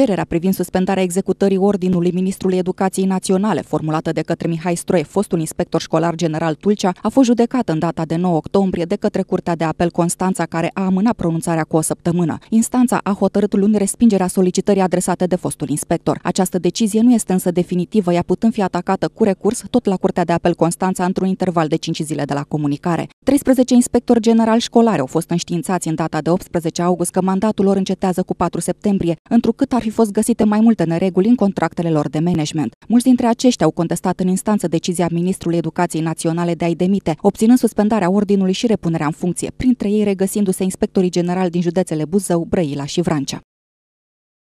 Cererea privind suspendarea executării ordinului Ministrului Educației Naționale, formulată de către Mihai Stroie, fostul inspector școlar general Tulcea, a fost judecată în data de 9 octombrie de către Curtea de Apel Constanța, care a amânat pronunțarea cu o săptămână. Instanța a hotărât luni respingerea solicitării adresate de fostul inspector. Această decizie nu este însă definitivă, ea putând fi atacată cu recurs tot la Curtea de Apel Constanța într-un interval de 5 zile de la comunicare. 13 inspectori general școlari au fost înștiințați în data de 18 august că mandatul lor încetează cu 4 septembrie, întrucât ar fi fost găsite mai multe nereguli în contractele lor de management. Mulți dintre aceștia au contestat în instanță decizia Ministrului Educației Naționale de a-i demite, obținând suspendarea ordinului și repunerea în funcție, printre ei regăsindu-se inspectorii generali din județele Buzău, Brăila și Vrancea.